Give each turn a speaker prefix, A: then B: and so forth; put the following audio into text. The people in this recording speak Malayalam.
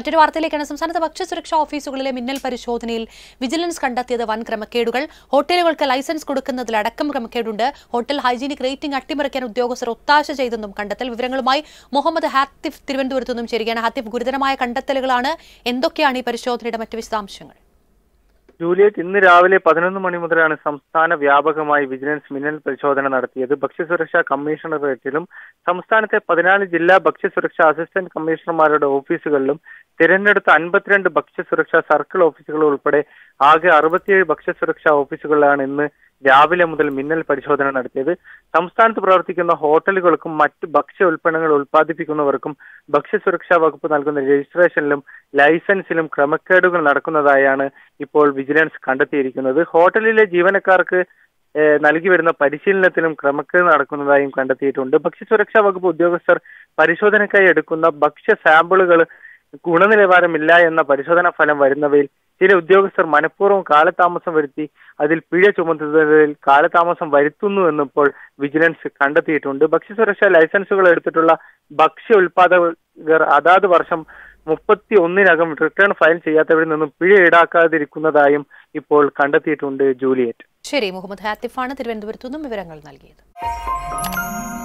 A: മറ്റൊരു വാർത്തയിലേക്കാണ് സംസ്ഥാനത്ത് ഭക്ഷ്യസുരക്ഷാ ഓഫീസുകളിലെ മിന്നൽ പരിശോധനയിൽ വിജിലൻസ് കണ്ടെത്തിയത് വൻ ക്രമക്കേടുകൾ ഹോട്ടലുകൾക്ക് ലൈസൻസ് കൊടുക്കുന്നതിലടക്കം ക്രമക്കേടുണ്ട് ഹോട്ടൽ ഹൈജീനിക് റേറ്റിംഗ് അട്ടിമറിക്കാൻ ഉദ്യോഗസ്ഥർ ഒത്താശ ചെയ്തെന്നും കണ്ടെത്തൽ വിവരങ്ങളുമായി മുഹമ്മദ് ഹാത്തിഫ് തിരുവനന്തപുരത്തു നിന്നും ചേരുകയാണ് ഹാത്തിഫ് ഗുരുതരമായ കണ്ടെത്തലുകളാണ് എന്തൊക്കെയാണ് ഈ പരിശോധനയുടെ മറ്റ് വിശദാംശങ്ങൾ
B: ജൂലിയറ്റ് ഇന്ന് രാവിലെ പതിനൊന്ന് മണി മുതലാണ് സംസ്ഥാന വ്യാപകമായി വിജിലൻസ് മിന്നൽ പരിശോധന നടത്തിയത് ഭക്ഷ്യസുരക്ഷാ കമ്മീഷണറേറ്റിലും സംസ്ഥാനത്തെ പതിനാല് ജില്ലാ ഭക്ഷ്യസുരക്ഷാ അസിസ്റ്റന്റ് കമ്മീഷണർമാരുടെ ഓഫീസുകളിലും തിരഞ്ഞെടുത്ത അൻപത്തിരണ്ട് ഭക്ഷ്യസുരക്ഷാ സർക്കിൾ ഓഫീസുകളും ഉൾപ്പെടെ ആകെ അറുപത്തിയേഴ് ഭക്ഷ്യസുരക്ഷാ ഓഫീസുകളിലാണ് ഇന്ന് രാവിലെ മുതൽ മിന്നൽ പരിശോധന നടത്തിയത് സംസ്ഥാനത്ത് പ്രവർത്തിക്കുന്ന ഹോട്ടലുകൾക്കും മറ്റ് ഭക്ഷ്യ ഉൽപ്പന്നങ്ങൾ ഉൽപ്പാദിപ്പിക്കുന്നവർക്കും ഭക്ഷ്യസുരക്ഷാ വകുപ്പ് നൽകുന്ന രജിസ്ട്രേഷനിലും ലൈസൻസിലും ക്രമക്കേടുകൾ നടക്കുന്നതായാണ് ഇപ്പോൾ വിജിലൻസ് കണ്ടെത്തിയിരിക്കുന്നത് ഹോട്ടലിലെ ജീവനക്കാർക്ക് നൽകി വരുന്ന പരിശീലനത്തിലും ക്രമക്കേട് നടക്കുന്നതായും കണ്ടെത്തിയിട്ടുണ്ട് ഭക്ഷ്യസുരക്ഷാ വകുപ്പ് ഉദ്യോഗസ്ഥർ പരിശോധനയ്ക്കായി എടുക്കുന്ന ഭക്ഷ്യ സാമ്പിളുകൾ ഗുണനിലവാരമില്ല എന്ന പരിശോധനാ ഫലം വരുന്നവയിൽ ചില ഉദ്യോഗസ്ഥർ മനഃപൂർവ്വം കാലതാമസം വരുത്തി അതിൽ പിഴ ചുമത്തുന്നതിൽ കാലതാമസം വരുത്തുന്നു എന്നിപ്പോൾ വിജിലൻസ് കണ്ടെത്തിയിട്ടുണ്ട് ഭക്ഷ്യസുരക്ഷാ ലൈസൻസുകൾ എടുത്തിട്ടുള്ള ഭക്ഷ്യ ഉൽപാദകർ അതാത് വർഷം മുപ്പത്തി ഒന്നിനകം റിട്ടേൺ ഫയൽ ചെയ്യാത്തവരിൽ നിന്നും പിഴ ഈടാക്കാതിരിക്കുന്നതായും ഇപ്പോൾ കണ്ടെത്തിയിട്ടുണ്ട് ജൂലിയറ്റ്
A: ശരി മുഹമ്മദ് ഹാത്തിഫാണ് തിരുവനന്തപുരത്തു നിന്നും വിവരങ്ങൾ നൽകിയത്